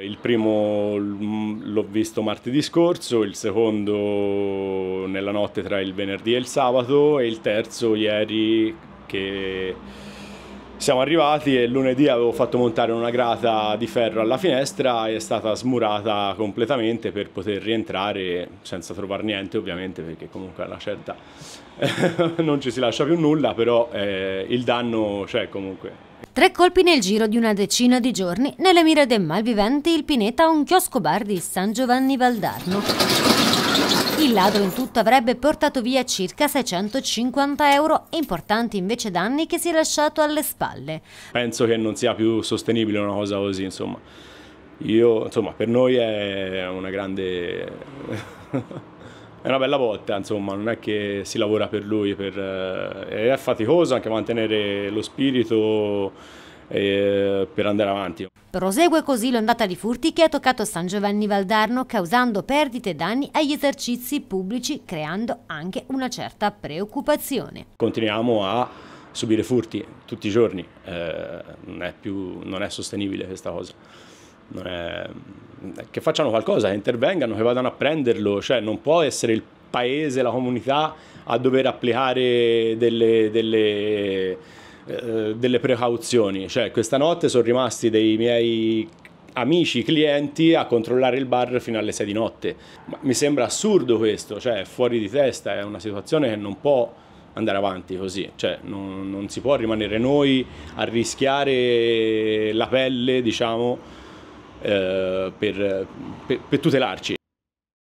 Il primo mm, l'ho visto martedì scorso, il secondo nella notte tra il venerdì e il sabato e il terzo ieri che siamo arrivati e lunedì avevo fatto montare una grata di ferro alla finestra e è stata smurata completamente per poter rientrare senza trovare niente ovviamente perché comunque alla certa non ci si lascia più nulla però eh, il danno c'è comunque Tre colpi nel giro di una decina di giorni nelle mire dei malviventi il Pineta a un chiosco bar di San Giovanni Valdarno. Il ladro in tutto avrebbe portato via circa 650 euro importanti invece danni che si è lasciato alle spalle. Penso che non sia più sostenibile una cosa così, insomma. Io, insomma, per noi è una grande è una bella botta, insomma, non è che si lavora per lui, per, eh, è faticoso anche mantenere lo spirito eh, per andare avanti. Prosegue così l'ondata di furti che ha toccato San Giovanni Valdarno causando perdite e danni agli esercizi pubblici creando anche una certa preoccupazione. Continuiamo a subire furti tutti i giorni, eh, non, è più, non è sostenibile questa cosa è... che facciano qualcosa, che intervengano, che vadano a prenderlo, cioè non può essere il paese, la comunità a dover applicare delle, delle, eh, delle precauzioni. Cioè, questa notte sono rimasti dei miei amici, clienti a controllare il bar fino alle 6 di notte. Ma mi sembra assurdo questo, cioè fuori di testa, è una situazione che non può andare avanti così, cioè non, non si può rimanere noi a rischiare la pelle, diciamo, eh, per, per, per tutelarci.